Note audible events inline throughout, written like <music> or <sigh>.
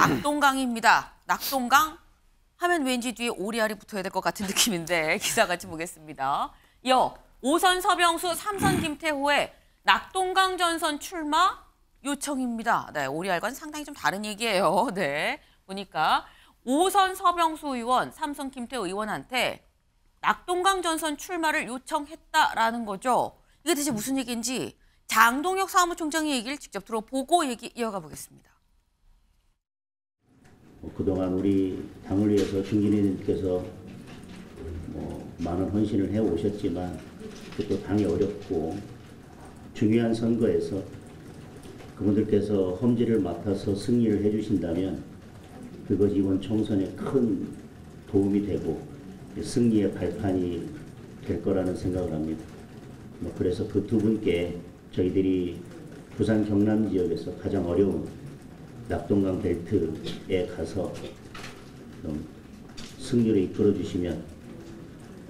낙동강입니다. 낙동강 하면 왠지 뒤에 오리알이 붙어야 될 것 같은 느낌인데 <laughs> 기사 같이 보겠습니다. 여 5선 서병수, 3선 김태호의 낙동강 전선 출마 요청입니다. 네, 오리알과는 상당히 좀 다른 얘기예요. <laughs> 네, 보니까 5선 서병수 의원, 3선 김태호 의원한테 낙동강 전선 출마를 요청했다라는 거죠. 이게 대체 무슨 얘기인지 장동혁 사무총장의 얘기를 직접 들어보고 얘기 이어가 보겠습니다. 뭐 그동안 우리 당을 위해서 김기리님께서 뭐 많은 헌신을 해 오셨지만 또 당이 어렵고 중요한 선거에서 그분들께서 험지를 맡아서 승리를 해주신다면 그것이 이번 총선에 큰 도움이 되고 승리의 발판이 될 거라는 생각을 합니다. 뭐 그래서 그 두 분께 저희들이 부산 경남 지역에서 가장 어려운 낙동강 벨트에 가서 좀 승률을 이끌어 주시면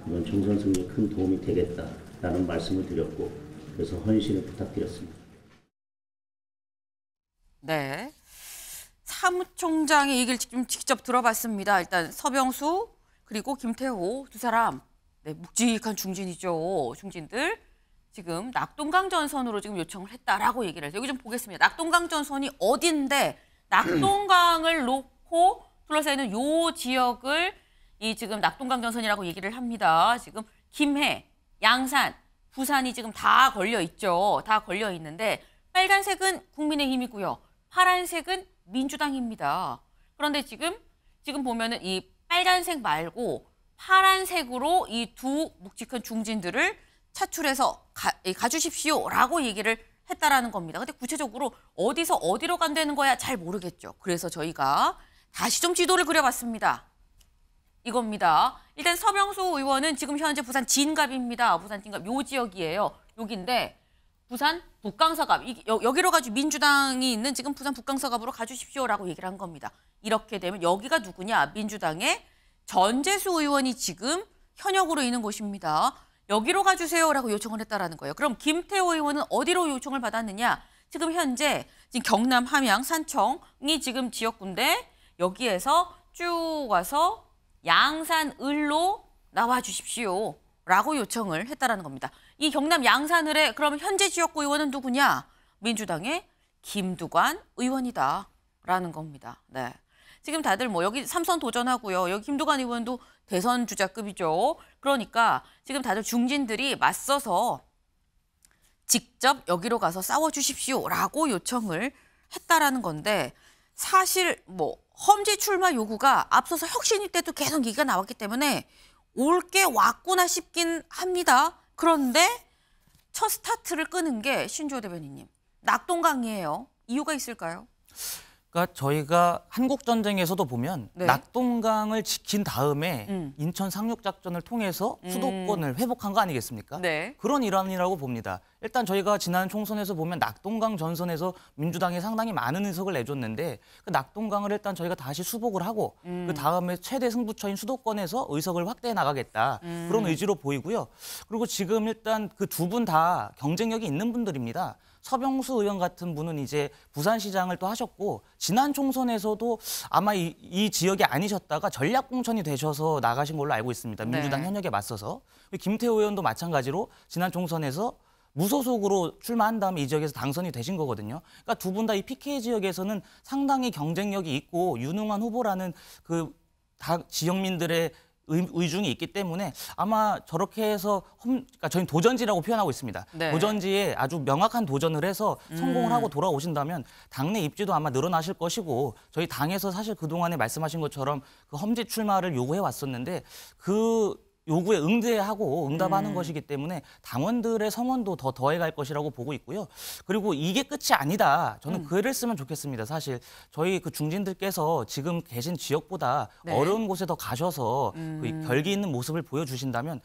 이번 총선 승리에 큰 도움이 되겠다라는 말씀을 드렸고 그래서 헌신을 부탁드렸습니다. 네. 사무총장의 얘기를 좀 직접 들어봤습니다. 일단 서병수 그리고 김태호 두 사람 네, 묵직한 중진이죠. 중진들 지금 낙동강 전선으로 지금 요청을 했다라고 얘기를 해서 여기 좀 보겠습니다. 낙동강 전선이 어딘데 낙동강을 놓고 둘러싸이 있는 요 지역을 이 지금 낙동강 전선이라고 얘기를 합니다. 지금 김해, 양산, 부산이 지금 다 걸려 있죠. 다 걸려 있는데 빨간색은 국민의힘이고요. 파란색은 민주당입니다. 그런데 지금 지금 보면은 이 빨간색 말고 파란색으로 이 두 묵직한 중진들을 차출해서 가, 가주십시오라고 얘기를 했다라는 겁니다. 근데 구체적으로 어디서 어디로 간다는 거야 잘 모르겠죠. 그래서 저희가 다시 좀 지도를 그려봤습니다. 이겁니다. 일단 서명수 의원은 지금 현재 부산 진갑입니다. 부산 진갑 요 지역이에요. 여기인데 부산 북강서갑 여, 기로 가주 민주당이 있는 지금 부산 북강서갑으로 가주십시오라고 얘기를 한 겁니다. 이렇게 되면 여기가 누구냐 민주당의 전재수 의원이 지금 현역으로 있는 곳입니다. 여기로 가주세요라고 요청을 했다라는 거예요. 그럼 김태호 의원은 어디로 요청을 받았느냐? 지금 현재 지금 경남 함양 산청이 지금 지역군데 여기에서 쭉 와서 양산을로 나와 주십시오. 라고 요청을 했다라는 겁니다. 이 경남 양산을에 그럼 현재 지역구 의원은 누구냐? 민주당의 김두관 의원이다라는 겁니다. 네. 지금 다들 뭐 여기 삼선 도전하고요. 여기 김두관 의원도 대선 주자급이죠. 그러니까 지금 다들 중진들이 맞서서 직접 여기로 가서 싸워 주십시오라고 요청을 했다라는 건데 사실 뭐 험지 출마 요구가 앞서서 혁신일 때도 계속 얘기가 나왔기 때문에 올 게 왔구나 싶긴 합니다. 그런데 첫 스타트를 끄는 게신조 대변인님 낙동강이에요. 이유가 있을까요? 그러니까 저희가 한국 전쟁에서도 보면 네. 낙동강을 지킨 다음에 음. 인천 상륙 작전을 통해서 음. 수도권을 음. 회복한 거 아니겠습니까? 네. 그런 일환이라고 봅니다. 일단 저희가 지난 총선에서 보면 낙동강 전선에서 민주당이 상당히 많은 의석을 내줬는데 그 낙동강을 일단 저희가 다시 수복을 하고 음. 그 다음에 최대 승부처인 수도권에서 의석을 확대해 나가겠다 음. 그런 의지로 보이고요. 그리고 지금 일단 그 두 분 다 경쟁력이 있는 분들입니다. 서병수 의원 같은 분은 이제 부산시장을 또 하셨고 지난 총선에서도 아마 이, 이 지역이 아니셨다가 전략공천이 되셔서 나가신 걸로 알고 있습니다. 네. 민주당 네. 현역에 맞서서 김태호 의원도 마찬가지로 지난 총선에서 무소속으로 출마한 다음에 이 지역에서 당선이 되신 거거든요. 그러니까 두 분 다 이 PK 지역에서는 상당히 경쟁력이 있고 유능한 후보라는 그다 지역민들의 의, 중이 있기 때문에 아마 저렇게 해서 홈, 그러니까 저희 도전지라고 표현하고 있습니다. 네. 도전지에 아주 명확한 도전을 해서 음. 성공을 음. 하고 돌아오신다면 당내 입지도 아마 늘어나실 것이고 저희 당에서 사실 그동안에 말씀하신 것처럼 그 험지 출마를 요구해 왔었는데 그 요구에 응대하고 응답하는 음. 것이기 때문에 당원들의 성원도 더 더해갈 것이라고 보고 있고요. 그리고 이게 끝이 아니다. 저는 음. 글을 쓰면 좋겠습니다. 사실 저희 그 중진들께서 지금 계신 지역보다 네. 어려운 곳에 더 가셔서 그 음. 그 결기 있는 모습을 보여주신다면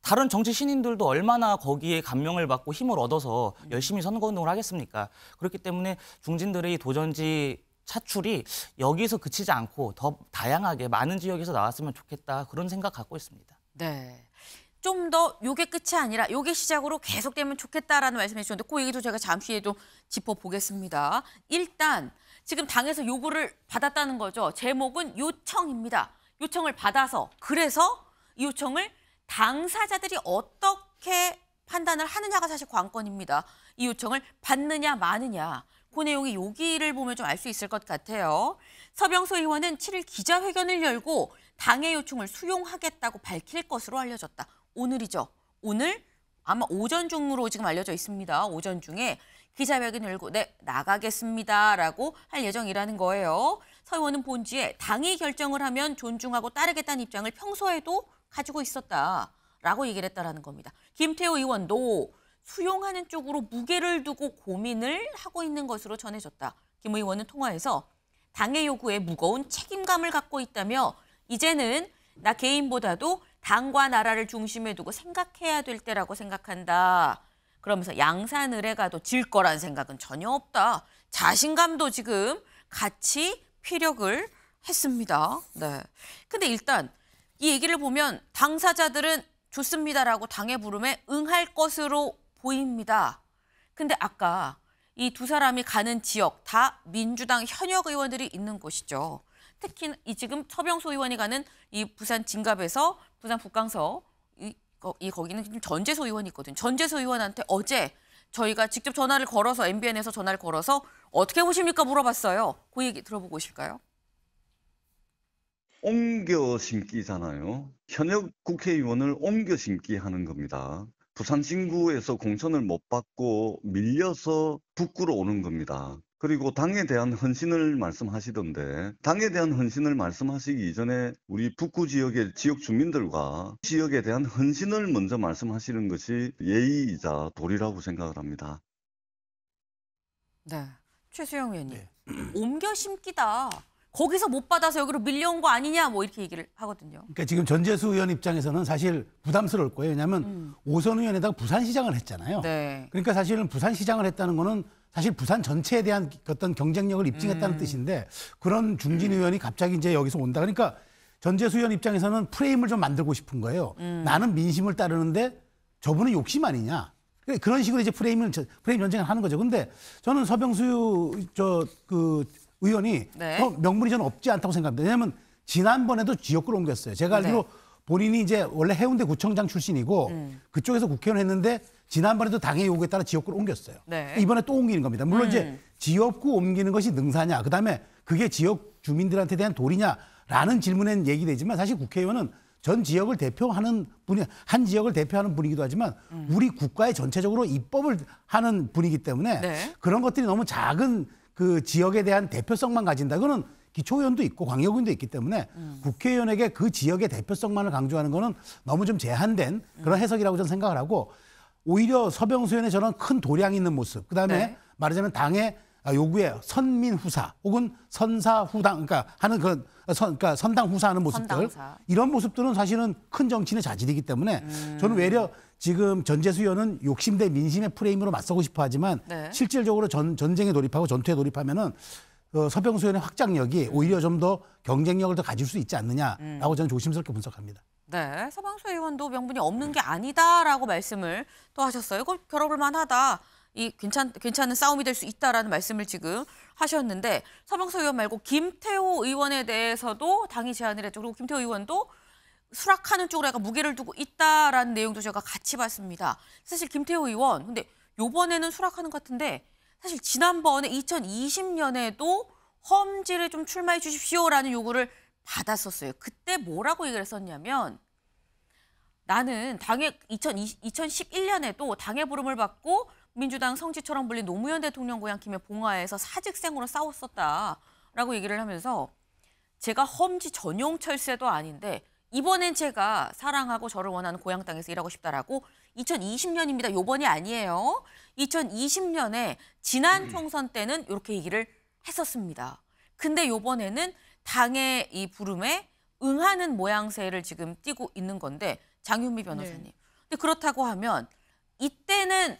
다른 정치 신인들도 얼마나 거기에 감명을 받고 힘을 얻어서 음. 열심히 선거운동을 하겠습니까? 그렇기 때문에 중진들의 도전지 차출이 여기서 그치지 않고 더 다양하게 많은 지역에서 나왔으면 좋겠다 그런 생각 갖고 있습니다. 네. 좀 더 요게 끝이 아니라 요게 시작으로 계속되면 좋겠다라는 말씀해 주셨는데 그 얘기도 제가 잠시 후에 좀 짚어보겠습니다. 일단 지금 당에서 요구를 받았다는 거죠. 제목은 요청입니다. 요청을 받아서 그래서 이 요청을 당사자들이 어떻게 판단을 하느냐가 사실 관건입니다. 이 요청을 받느냐 마느냐. 그 내용이 여기를 보면 좀 알 수 있을 것 같아요. 서병소 의원은 7일 기자회견을 열고 당의 요청을 수용하겠다고 밝힐 것으로 알려졌다. 오늘이죠. 오늘 아마 오전 중으로 지금 알려져 있습니다. 오전 중에 기자회견 열고 네 나가겠습니다라고 할 예정이라는 거예요. 서 의원은 본지에 당이 결정을 하면 존중하고 따르겠다는 입장을 평소에도 가지고 있었다라고 얘기를 했다라는 겁니다. 김태호 의원도 수용하는 쪽으로 무게를 두고 고민을 하고 있는 것으로 전해졌다. 김 의원은 통화에서 당의 요구에 무거운 책임감을 갖고 있다며 이제는 나 개인보다도 당과 나라를 중심에 두고 생각해야 될 때라고 생각한다. 그러면서 양산을 해가도 질 거란 생각은 전혀 없다. 자신감도 지금 같이 피력을 했습니다. 네. 근데 일단 이 얘기를 보면 당사자들은 좋습니다라고 당의 부름에 응할 것으로 보입니다. 근데 아까 이 두 사람이 가는 지역 다 민주당 현역 의원들이 있는 곳이죠. 특히 이 지금 처병소 의원이 가는 이 부산 진갑에서 부산 북강서 이, 거, 이 거기는 전재소 의원이 있거든요. 전재소 의원한테 어제 저희가 직접 전화를 걸어서 MBN에서 전화를 걸어서 어떻게 보십니까 물어봤어요. 그 얘기 들어보고 오실까요? 옮겨 심기잖아요. 현역 국회의원을 옮겨 심기 하는 겁니다. 부산 진구에서 공천을 못 받고 밀려서 북구로 오는 겁니다. 그리고 당에 대한 헌신을 말씀하시던데 당에 대한 헌신을 말씀하시기 이전에 우리 북구 지역의 지역 주민들과 지역에 대한 헌신을 먼저 말씀하시는 것이 예의이자 도리라고 생각을 합니다. 네, 최수영 의원님 네. 옮겨 심기다. 거기서 못 받아서 여기로 밀려온 거 아니냐 뭐 이렇게 얘기를 하거든요. 그러니까 지금 전재수 의원 입장에서는 사실 부담스러울 거예요. 왜냐하면 음. 오선 의원에다가 부산시장을 했잖아요. 네. 그러니까 사실은 부산시장을 했다는 거는 사실 부산 전체에 대한 어떤 경쟁력을 입증했다는 음. 뜻인데 그런 중진 음. 의원이 갑자기 이제 여기서 온다. 그러니까 전재수 의원 입장에서는 프레임을 좀 만들고 싶은 거예요. 음. 나는 민심을 따르는데 저분은 욕심 아니냐. 그런 식으로 이제 프레임을 프레임 전쟁을 하는 거죠. 근데 저는 서병수 저그 의원이 네. 어, 명분이 저는 없지 않다고 생각합니다. 왜냐하면 지난번에도 지역구를 옮겼어요. 제가 네. 알기로 네. 본인이 이제 원래 해운대 구청장 출신이고 음. 그쪽에서 국회의원 했는데 지난번에도 당의 요구에 따라 지역구를 옮겼어요. 네. 이번에 또 옮기는 겁니다. 물론 음. 이제 지역구 옮기는 것이 능사냐, 그다음에 그게 지역 주민들한테 대한 도리냐라는 질문엔 얘기되지만 사실 국회의원은 전 지역을 대표하는 분이 한 지역을 대표하는 분이기도 하지만 음. 우리 국가의 전체적으로 입법을 하는 분이기 때문에 네. 그런 것들이 너무 작은 그 지역에 대한 대표성만 가진다. 그거는 기초의원도 있고 광역의원도 있기 때문에 음. 국회의원에게 그 지역의 대표성만을 강조하는 거는 너무 좀 제한된 그런 음. 해석이라고 저는 생각을 하고 오히려 서병수 의원의 저런 큰 도량이 있는 모습, 그다음에 네. 말하자면 당의 아, 요구예요. 선민 후사 혹은 선사 후당 그러니까 하는 그선 그러니까 선당 후사하는 모습들 선당사. 이런 모습들은 사실은 큰 정치인의 자질이기 때문에 음. 저는 외려 지금 전재수 의원은 욕심 대 민심의 프레임으로 맞서고 싶어 하지만 네. 실질적으로 전, 전쟁에 돌입하고 전투에 돌입하면은 어, 서병수 의원의 확장력이 음. 오히려 좀 더 경쟁력을 더 가질 수 있지 않느냐라고 음. 저는 조심스럽게 분석합니다. 네, 서방수 의원도 명분이 없는 게 아니다라고 말씀을 또 하셨어요. 이거 겨뤄볼 만하다. 이 괜찮 괜찮은 싸움이 될 수 있다라는 말씀을 지금 하셨는데 서명석 의원 말고 김태호 의원에 대해서도 당이 제안을 했죠. 그리고 김태호 의원도 수락하는 쪽으로 약간 무게를 두고 있다라는 내용도 제가 같이 봤습니다. 사실 김태호 의원 근데 요번에는 수락하는 것 같은데 사실 지난번에 2020년에도 험지를 좀 출마해 주십시오라는 요구를 받았었어요. 그때 뭐라고 얘기를 했었냐면 나는 당의 2 0 2 2011년에도 당의 부름을 받고 민주당 성지처럼 불린 노무현 대통령 고향 김해 봉화에서 사직생으로 싸웠었다라고 얘기를 하면서 제가 험지 전용 철새도 아닌데 이번엔 제가 사랑하고 저를 원하는 고향 땅에서 일하고 싶다라고 2020년입니다. 요번이 아니에요. 2020년에 지난 음. 총선 때는 이렇게 얘기를 했었습니다. 근데 요번에는 당의 이 부름에 응하는 모양새를 지금 띄고 있는 건데 장윤미 변호사님. 네. 근데 그렇다고 하면 이때는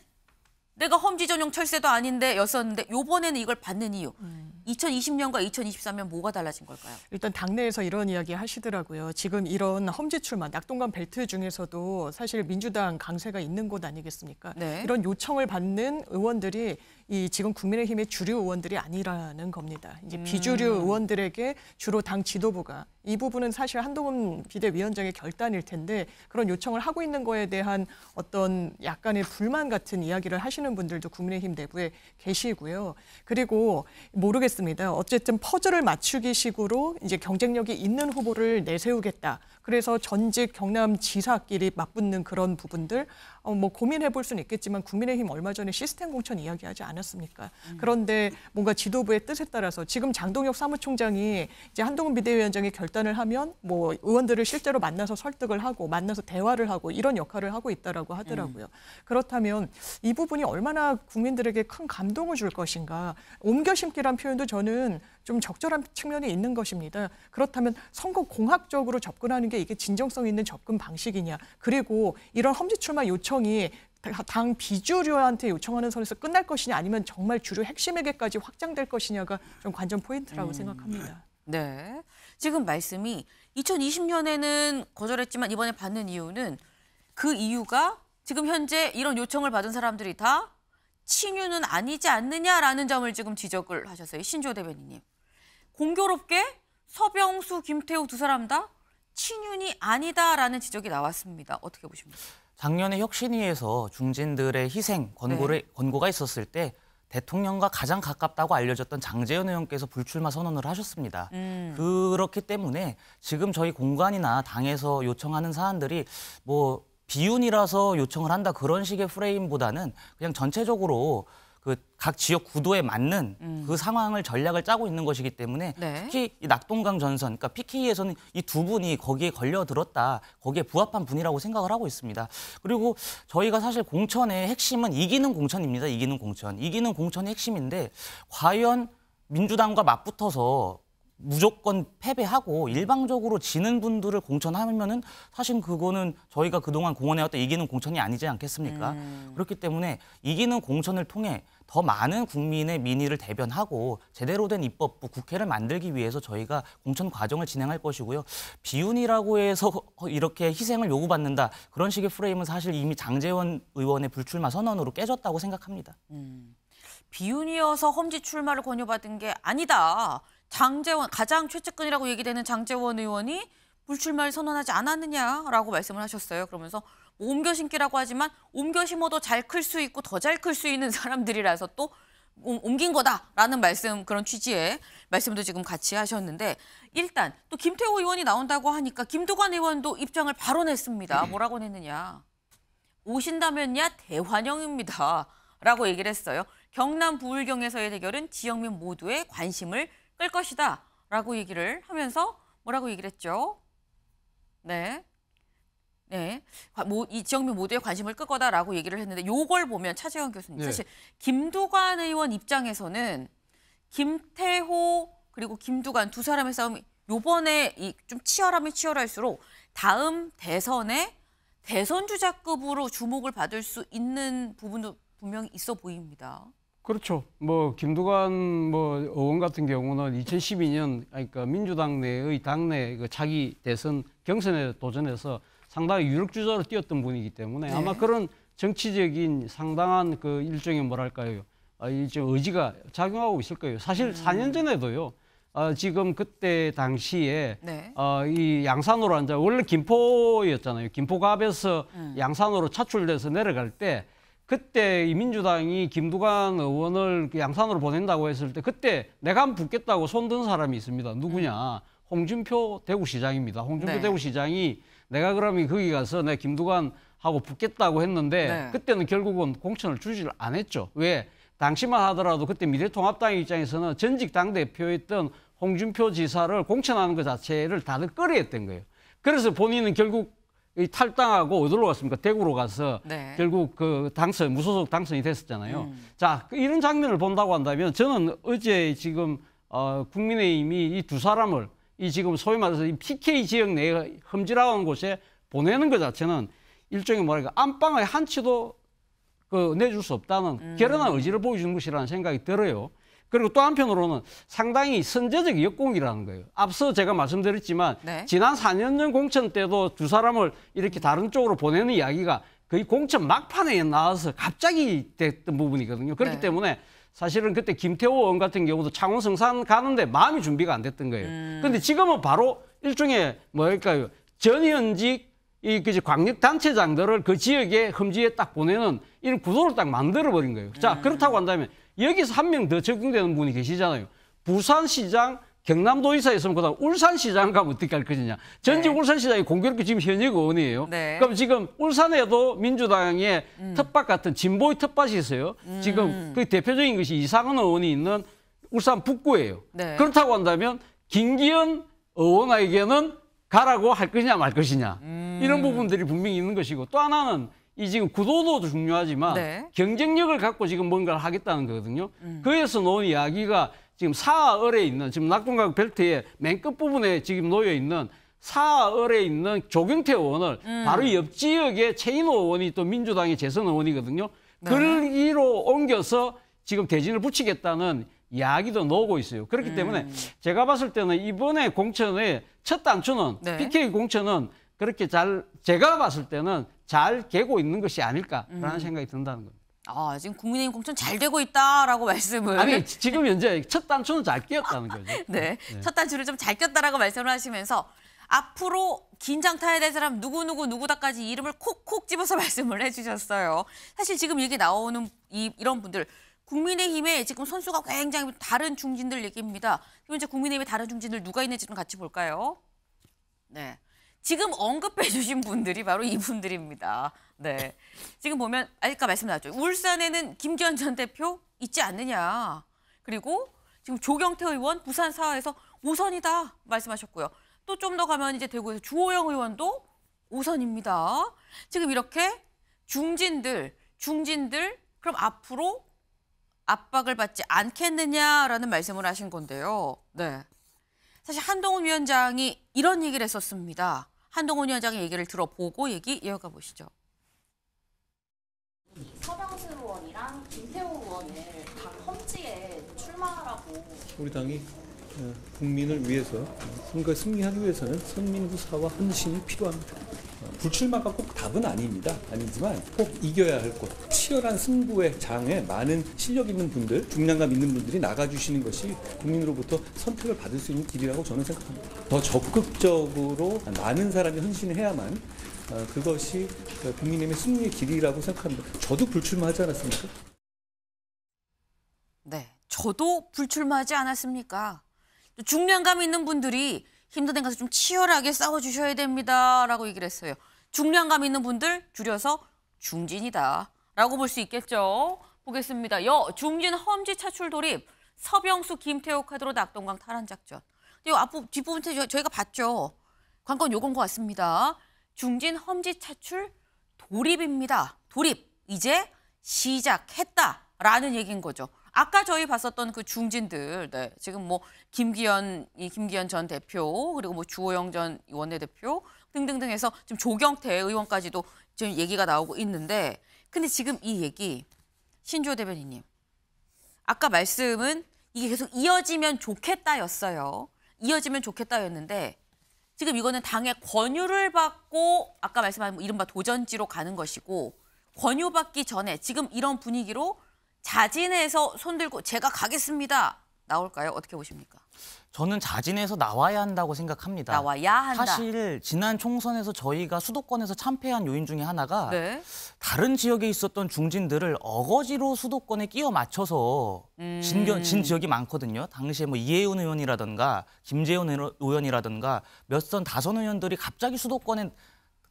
내가 험지 전용 철새도 아닌데 였었는데 요번에는 이걸 받는 이유. 음. 2020년과 2023년 뭐가 달라진 걸까요? 일단 당내에서 이런 이야기 하시더라고요. 지금 이런 험지 출마, 낙동강 벨트 중에서도 사실 민주당 강세가 있는 곳 아니겠습니까? 네. 이런 요청을 받는 의원들이 이 지금 국민의힘의 주류 의원들이 아니라는 겁니다. 이제 음. 비주류 의원들에게 주로 당 지도부가 이 부분은 사실 한동훈 비대위원장의 결단일 텐데 그런 요청을 하고 있는 거에 대한 어떤 약간의 불만 같은 이야기를 하시는 분들도 국민의힘 내부에 계시고요. 그리고 모르겠습니다. 어쨌든 퍼즐을 맞추기 식으로 이제 경쟁력이 있는 후보를 내세우겠다. 그래서 전직 경남 지사끼리 맞붙는 그런 부분들 어, 뭐 고민해 볼 수는 있겠지만 국민의힘 얼마 전에 시스템 공천 이야기하지 않았습니까? 음. 그런데 뭔가 지도부의 뜻에 따라서 지금 장동혁 사무총장이 이제 한동훈 비대위원장이 결단을 하면 뭐 의원들을 실제로 만나서 설득을 하고 만나서 대화를 하고 이런 역할을 하고 있다라고 하더라고요. 음. 그렇다면 이 부분이 얼마나 국민들에게 큰 감동을 줄 것인가? 옮겨 심기란 표현도 저는 좀 적절한 측면이 있는 것입니다. 그렇다면 선거 공학적으로 접근하는 게 이게 진정성 있는 접근 방식이냐. 그리고 이런 험지 출마 요청이 당 비주류한테 요청하는 선에서 끝날 것이냐 아니면 정말 주류 핵심에게까지 확장될 것이냐가 좀 관전 포인트라고 음. 생각합니다. 네. 지금 말씀이 2020년에는 거절했지만 이번에 받는 이유는 그 이유가 지금 현재 이런 요청을 받은 사람들이 다 친유는 아니지 않느냐라는 점을 지금 지적을 하셨어요. 신조 대변인님. 공교롭게 서병수, 김태우 두 사람 다 친윤이 아니다라는 지적이 나왔습니다. 어떻게 보십니까? 작년에 혁신위에서 중진들의 희생 권고를, 네. 권고가 있었을 때 대통령과 가장 가깝다고 알려졌던 장재현 의원께서 불출마 선언을 하셨습니다. 음. 그렇기 때문에 지금 저희 공관이나 당에서 요청하는 사안들이 뭐 비운이라서 요청을 한다 그런 식의 프레임보다는 그냥 전체적으로 그각 지역 구도에 맞는 음. 그 상황을 전략을 짜고 있는 것이기 때문에 네. 특히 이 낙동강 전선, 그러니까 PK에서는 이 두 분이 거기에 걸려 들었다, 거기에 부합한 분이라고 생각을 하고 있습니다. 그리고 저희가 사실 공천의 핵심은 이기는 공천입니다. 이기는 공천, 이기는 공천의 핵심인데 과연 민주당과 맞붙어서 무조건 패배하고 일방적으로 지는 분들을 공천하면은 사실 그거는 저희가 그동안 공헌해왔던 이기는 공천이 아니지 않겠습니까? 음. 그렇기 때문에 이기는 공천을 통해 더 많은 국민의 민의를 대변하고 제대로 된 입법부 뭐 국회를 만들기 위해서 저희가 공천 과정을 진행할 것이고요. 비운이라고 해서 <laughs> 이렇게 희생을 요구받는다 그런 식의 프레임은 사실 이미 장재원 의원의 불출마 선언으로 깨졌다고 생각합니다. 음. 비운이어서 험지 출마를 권유받은 게 아니다. 장재원 가장 최측근이라고 얘기되는 장재원 의원이 불출마를 선언하지 않았느냐라고 말씀을 하셨어요. 그러면서 뭐 옮겨 심기라고 하지만 옮겨 심어도 잘 클 수 있고 더 잘 클 수 있는 <laughs> 사람들이라서 또 옮긴 거다라는 말씀 그런 취지의 말씀도 지금 같이 하셨는데 일단 또 김태호 의원이 나온다고 하니까 김두관 의원도 입장을 바로 냈습니다. 음. 뭐라고 냈느냐. 오신다면야 대환영입니다. 라고 얘기를 했어요. 경남 부울경에서의 대결은 지역민 모두의 관심을 끌 것이다 라고 얘기를 하면서 뭐라고 얘기를 했죠? 네. 네. 이지영민 모두의 관심을 끌 거다라고 얘기를 했는데 요걸 보면 차재현 교수님. 네. 사실 김두관 의원 입장에서는 김태호 그리고 김두관 두 사람의 싸움이 요번에 이좀 치열함이 치열할수록 다음 대선에 대선 주자급으로 주목을 받을 수 있는 부분도 분명히 있어 보입니다. 그렇죠. 뭐 김두관 뭐 의원 같은 경우는 2012년 그러니까 민주당 내의 당내 그 자기 대선 경선에 도전해서 상당히 유력 주자로 뛰었던 분이기 때문에 네. 아마 그런 정치적인 상당한 그 일종의 뭐랄까요? 아, 일종 의지가 작용하고 있을 거예요. 사실 음. 4년 전에도요. 어, 지금 그때 당시에 네. 어, 이 양산으로 앉아 원래 김포였잖아요. 김포갑에서 음. 양산으로 차출돼서 내려갈 때 그때 이 민주당이 김두관 의원을 양산으로 보낸다고 했을 때 그때 내가 붙겠다고 손든 사람이 있습니다. 누구냐? 음. 홍준표 대구시장입니다. 홍준표 네. 대구시장이 내가 그러면 거기 가서 내 김두관하고 붙겠다고 했는데 네. 그때는 결국은 공천을 주지를 안 했죠. 왜? 당시만 하더라도 그때 미래통합당 입장에서는 전직 당대표였던 홍준표 지사를 공천하는 것 자체를 다들 꺼려했던 거예요. 그래서 본인은 결국 탈당하고 어디로 갔습니까? 대구로 가서 네. 결국 그 당선 무소속 당선이 됐었잖아요. 음. 자 그 이런 장면을 본다고 한다면 저는 어제 지금 어, 국민의힘이 이 두 사람을 이 지금 소위 말해서 이 PK 지역 내에 험지라는 곳에 보내는 것 자체는 일종의 뭐랄까 안방의 한치도 그 내줄 수 없다는 음. 결연한 의지를 보여주는 것이라는 생각이 들어요. 그리고 또 한편으로는 상당히 선제적 역공이라는 거예요. 앞서 제가 말씀드렸지만 네. 지난 4년 전 공천 때도 두 사람을 이렇게 다른 쪽으로 보내는 이야기가 거의 공천 막판에 나와서 갑자기 됐던 부분이거든요. 그렇기 네. 때문에 사실은 그때 김태호 의원 같은 경우도 창원 성산 가는데 마음이 준비가 안 됐던 거예요. 음. 그런데 지금은 바로 일종의 뭐랄까요 전현직 이 그지 광역 단체장들을 그 지역에 험지에 딱 보내는 이런 구도를 딱 만들어 버린 거예요. 자 음. 그렇다고 한다면 여기서 한 명 더 적용되는 분이 계시잖아요. 부산시장, 경남도의사에 있으면 그다음 울산시장 가면 어떻게 할 것이냐. 전직 네. 울산시장이 공교롭게 지금 현역 의원이에요. 네. 그럼 지금 울산에도 민주당의 음. 텃밭 같은 진보의 텃밭이 있어요. 음. 지금 그 대표적인 것이 이상은 의원이 있는 울산 북구예요. 네. 그렇다고 한다면 김기현 의원에게는 가라고 할 것이냐 말 것이냐 음. 이런 부분들이 분명히 있는 것이고 또 하나는 이 지금 구도도 중요하지만 네. 경쟁력을 갖고 지금 뭔가를 하겠다는 거거든요. 음. 그래서 놓은 이야기가 지금 사월에 있는 지금 낙동강 벨트의 맨끝 부분에 지금 놓여 있는 사월에 있는 조경태 의원을 음. 바로 옆지역의 최인호 의원이 또 민주당의 재선 의원이거든요. 네. 글기로 옮겨서 지금 대진을 붙이겠다는 이야기도 나오고 있어요. 그렇기 음. 때문에 제가 봤을 때는 이번에 공천의 첫 단추는 네. PK 공천은 그렇게 잘 제가 봤을 때는 잘 개고 있는 것이 아닐까라는 음. 생각이 든다는 겁니다. 아, 지금 국민의힘 공천 잘 되고 있다라고 <laughs> 말씀을. 아니, 지금 현재 첫 단추는 잘 끼었다는 <laughs> 거죠. 네, 네. 첫 단추를 좀 잘 꼈다라고 말씀을 하시면서 앞으로 긴장 타야 될 사람 누구누구 누구다까지 이름을 콕콕 집어서 <laughs> 말씀을 해주셨어요. 사실 지금 얘기 나오는 이, 이런 분들 국민의힘에 지금 선수가 굉장히 다른 중진들 얘기입니다. 그럼 이제 국민의힘에 다른 중진들 누가 있는지 좀 같이 볼까요? 네. 지금 언급해 주신 분들이 바로 이분들입니다. 네. 지금 보면 아까 말씀 나왔죠. 울산에는 김기현 전 대표 있지 않느냐. 그리고 지금 조경태 의원 부산 사에서 오선이다 말씀하셨고요. 또 좀 더 가면 이제 대구에서 주호영 의원도 오선입니다. 지금 이렇게 중진들, 중진들 그럼 앞으로 압박을 받지 않겠느냐라는 말씀을 하신 건데요. 네. 사실 한동훈 위원장이 이런 얘기를 했었습니다. 한동훈 위원장의 얘기를 들어보고 얘기 이어가 보시죠. 서강수 의원이랑 김태호 의원을 당 험지에 출마하라고 우리 당이 어, 국민을 위해서 그러 그러니까 승리하기 위해서는 선민구사와 헌신이 필요합니다. 불출마가 꼭 답은 아닙니다. 아니지만 꼭 이겨야 할 것. 치열한 승부의 장에 많은 실력 있는 분들, 중량감 있는 분들이 나가주시는 것이 국민으로부터 선택을 받을 수 있는 길이라고 저는 생각합니다. 더 적극적으로 많은 사람이 헌신 해야만 어, 그것이 국민의힘의 승리의 길이라고 생각합니다. 저도 불출마하지 않았습니까? 네, 저도 불출마하지 않았습니까? 중량감 있는 분들이 힘든 데 가서 좀 치열하게 싸워주셔야 됩니다. 라고 얘기를 했어요. 중량감 있는 분들 줄여서 중진이다. 라고 볼 수 있겠죠. 보겠습니다. 여 중진 험지 차출 돌입, 서병수 김태호 카드로 낙동강 탈환 작전. 근 앞부 뒷부분 저희가 봤죠. 관건 요건 것 같습니다. 중진 험지 차출 돌입입니다. 돌입 이제 시작했다라는 얘기인 거죠. 아까 저희 봤었던 그 중진들, 네, 지금 뭐 김기현, 이 김기현 전 대표, 그리고 뭐 주호영 전 원내대표 등등등 해서 지금 조경태 의원까지도 지금 얘기가 나오고 있는데, 근데 지금 이 얘기, 신조 대변인님, 아까 말씀은 이게 계속 이어지면 좋겠다였어요. 이어지면 좋겠다였는데, 지금 이거는 당의 권유를 받고 아까 말씀하신 뭐 이른바 도전지로 가는 것이고 권유받기 전에 지금 이런 분위기로 자진해서 손들고 제가 가겠습니다. 나올까요? 어떻게 보십니까? 저는 자진해서 나와야 한다고 생각합니다. 나와야 한다. 사실 지난 총선에서 저희가 수도권에서 참패한 요인 중에 하나가 네. 다른 지역에 있었던 중진들을 어거지로 수도권에 끼워 맞춰서 음. 진, 진 지역이 많거든요. 당시에 뭐이혜윤 의원이라든가 김재현 의원이라든가 몇 선 다선 의원들이 갑자기 수도권에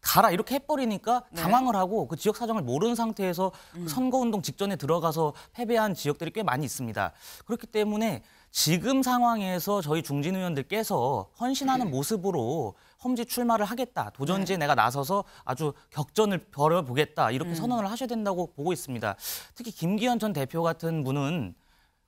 가라 이렇게 해버리니까 네. 당황을 하고 그 지역 사정을 모르는 상태에서 음. 선거운동 직전에 들어가서 패배한 지역들이 꽤 많이 있습니다. 그렇기 때문에 지금 상황에서 저희 중진 의원들께서 헌신하는 네. 모습으로 험지 출마를 하겠다. 도전지에 네. 내가 나서서 아주 격전을 벌여보겠다. 이렇게 음. 선언을 하셔야 된다고 보고 있습니다. 특히 김기현 전 대표 같은 분은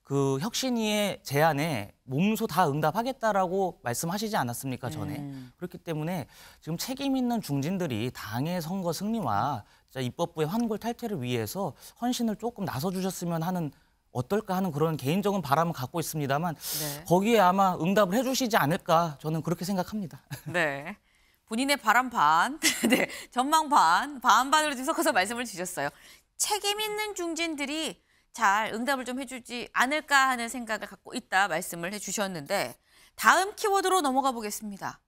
그혁신위의 제안에 몸소 다 응답하겠다라고 말씀하시지 않았습니까 전에 음. 그렇기 때문에 지금 책임 있는 중진들이 당의 선거 승리와 입법부의 환골 탈퇴를 위해서 헌신을 조금 나서 주셨으면 하는 어떨까 하는 그런 개인적인 바람을 갖고 있습니다만 네. 거기에 아마 응답을 해주시지 않을까 저는 그렇게 생각합니다. <laughs> 네. 본인의 바람 반, <laughs> 네, 전망 반, 반 반으로 지 섞어서 말씀을 주셨어요. 책임 있는 중진들이 잘 응답을 좀 해주지 않을까 하는 생각을 갖고 있다 말씀을 해주셨는데 다음 키워드로 넘어가 보겠습니다.